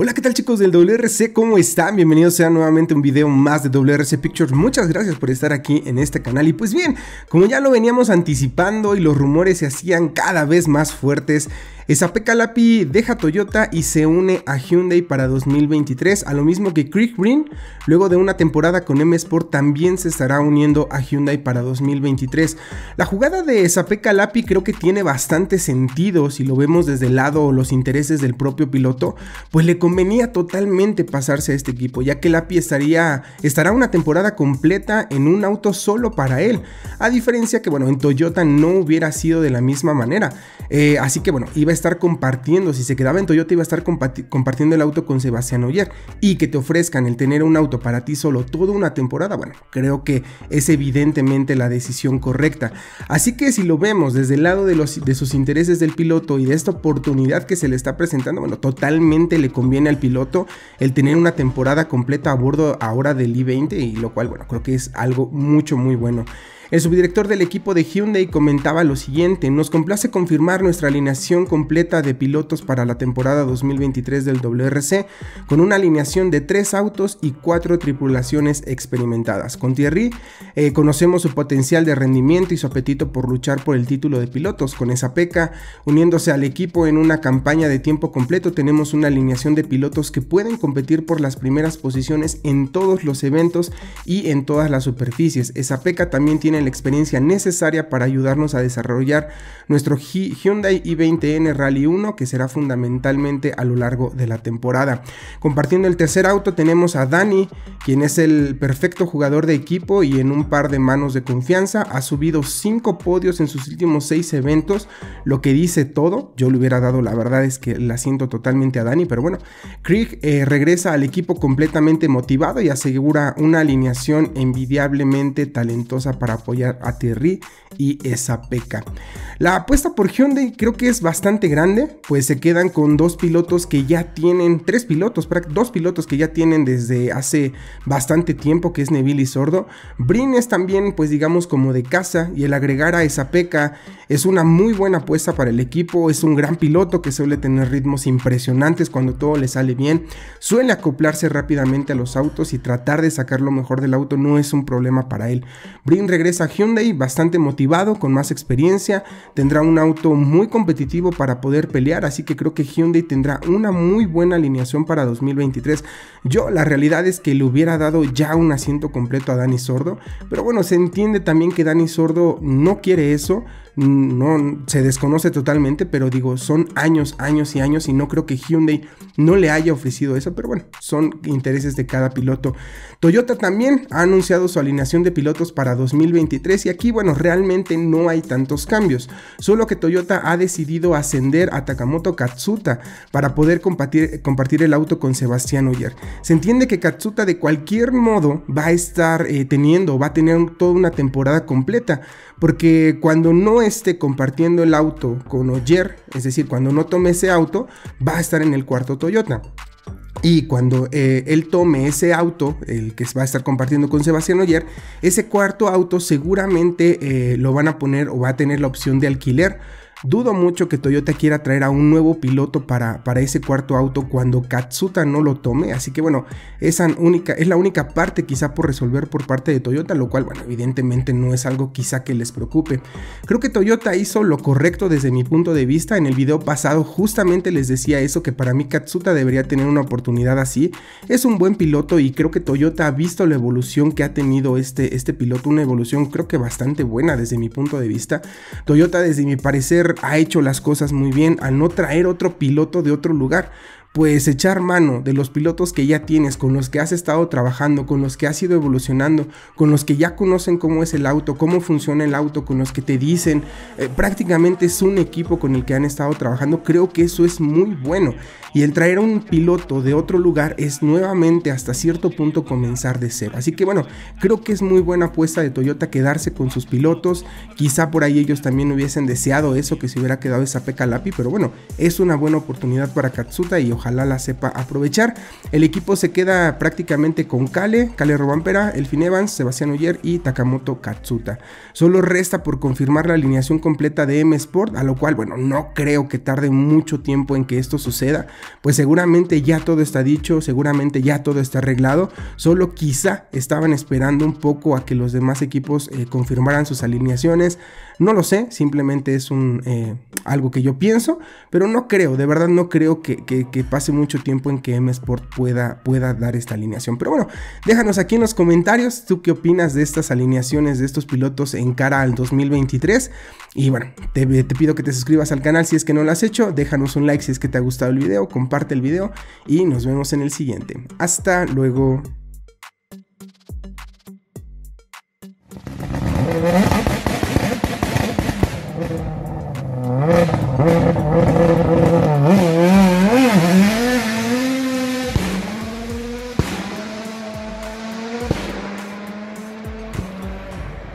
Hola, ¿qué tal chicos del WRC? ¿Cómo están? Bienvenidos sean nuevamente un video más de WRC Pictures. Muchas gracias por estar aquí en este canal. Y pues bien, como ya lo veníamos anticipando y los rumores se hacían cada vez más fuertes, Sapecalapi Lapi deja Toyota y se une a Hyundai para 2023, a lo mismo que Craig Green, luego de una temporada con M Sport también se estará uniendo a Hyundai para 2023. La jugada de Sapecalapi Lapi creo que tiene bastante sentido si lo vemos desde el lado o los intereses del propio piloto, pues le convenía totalmente pasarse a este equipo, ya que Lapi estaría, estará una temporada completa en un auto solo para él, a diferencia que, bueno, en Toyota no hubiera sido de la misma manera. Eh, así que, bueno, iba a estar compartiendo, si se quedaba en Toyota, iba a estar compartiendo el auto con Sebastián Oyer y que te ofrezcan el tener un auto para ti solo toda una temporada, bueno, creo que es evidentemente la decisión correcta. Así que si lo vemos desde el lado de, los, de sus intereses del piloto y de esta oportunidad que se le está presentando, bueno, totalmente le conviene el al piloto el tener una temporada completa a bordo ahora del I-20 y lo cual, bueno, creo que es algo mucho, muy bueno. El subdirector del equipo de Hyundai comentaba lo siguiente, nos complace confirmar nuestra alineación completa de pilotos para la temporada 2023 del WRC, con una alineación de tres autos y cuatro tripulaciones experimentadas. Con Thierry eh, conocemos su potencial de rendimiento y su apetito por luchar por el título de pilotos. Con esa peca, uniéndose al equipo en una campaña de tiempo completo, tenemos una alineación de pilotos que pueden competir por las primeras posiciones en todos los eventos y en todas las superficies. Esa peca también tiene la experiencia necesaria para ayudarnos a desarrollar nuestro Hyundai i20N Rally 1 que será fundamentalmente a lo largo de la temporada. Compartiendo el tercer auto tenemos a Dani, quien es el perfecto jugador de equipo y en un par de manos de confianza ha subido 5 podios en sus últimos 6 eventos, lo que dice todo. Yo le hubiera dado la verdad es que la siento totalmente a Dani, pero bueno, Krieg eh, regresa al equipo completamente motivado y asegura una alineación envidiablemente talentosa para a Terry y esa peca. La apuesta por Hyundai creo que es bastante grande, pues se quedan con dos pilotos que ya tienen, tres pilotos, dos pilotos que ya tienen desde hace bastante tiempo, que es Neville y Sordo. Brin es también, pues digamos, como de casa, y el agregar a esa peca es una muy buena apuesta para el equipo, es un gran piloto que suele tener ritmos impresionantes cuando todo le sale bien, suele acoplarse rápidamente a los autos y tratar de sacar lo mejor del auto no es un problema para él. Brin regresa a Hyundai bastante motivado, con más experiencia, tendrá un auto muy competitivo para poder pelear, así que creo que Hyundai tendrá una muy buena alineación para 2023. Yo la realidad es que le hubiera dado ya un asiento completo a Dani Sordo, pero bueno, se entiende también que Dani Sordo no quiere eso, no se desconoce totalmente, pero digo, son años, años y años y no creo que Hyundai no le haya ofrecido eso, pero bueno, son intereses de cada piloto. Toyota también ha anunciado su alineación de pilotos para 2023 y aquí, bueno, realmente no hay tantos cambios, solo que Toyota ha decidido ascender a Takamoto Katsuta para poder compartir, el auto con Sebastián Oyer. Se entiende que Katsuta de cualquier modo va a estar eh, teniendo, va a tener toda una temporada completa, porque cuando no es esté compartiendo el auto con Oyer, es decir, cuando no tome ese auto, va a estar en el cuarto Toyota. Y cuando eh, él tome ese auto, el que va a estar compartiendo con Sebastián Oyer, ese cuarto auto seguramente eh, lo van a poner o va a tener la opción de alquiler Dudo mucho que Toyota quiera traer a un nuevo piloto para, para ese cuarto auto cuando Katsuta no lo tome. Así que bueno, esa única, es la única parte quizá por resolver por parte de Toyota, lo cual bueno, evidentemente no es algo quizá que les preocupe. Creo que Toyota hizo lo correcto desde mi punto de vista. En el video pasado justamente les decía eso, que para mí Katsuta debería tener una oportunidad así. Es un buen piloto y creo que Toyota ha visto la evolución que ha tenido este, este piloto, una evolución creo que bastante buena desde mi punto de vista. Toyota desde mi parecer ha hecho las cosas muy bien al no traer otro piloto de otro lugar pues echar mano de los pilotos que ya tienes, con los que has estado trabajando, con los que has ido evolucionando, con los que ya conocen cómo es el auto, cómo funciona el auto, con los que te dicen, eh, prácticamente es un equipo con el que han estado trabajando, creo que eso es muy bueno. Y el traer a un piloto de otro lugar es nuevamente hasta cierto punto comenzar de cero. Así que bueno, creo que es muy buena apuesta de Toyota quedarse con sus pilotos. Quizá por ahí ellos también hubiesen deseado eso, que se hubiera quedado esa Lapi, pero bueno, es una buena oportunidad para Katsuta y ojalá Alala la sepa aprovechar. El equipo se queda prácticamente con Kale, Kale Robampera, Elfin Evans, Sebastián Oyer y Takamoto Katsuta. Solo resta por confirmar la alineación completa de M Sport, a lo cual, bueno, no creo que tarde mucho tiempo en que esto suceda, pues seguramente ya todo está dicho, seguramente ya todo está arreglado, solo quizá estaban esperando un poco a que los demás equipos eh, confirmaran sus alineaciones, no lo sé, simplemente es un... Eh, algo que yo pienso, pero no creo, de verdad no creo que, que, pase mucho tiempo en que M Sport pueda, pueda dar esta alineación. Pero bueno, déjanos aquí en los comentarios tú qué opinas de estas alineaciones de estos pilotos en cara al 2023. Y bueno, te, te pido que te suscribas al canal si es que no lo has hecho, déjanos un like si es que te ha gustado el video, comparte el video y nos vemos en el siguiente. Hasta luego.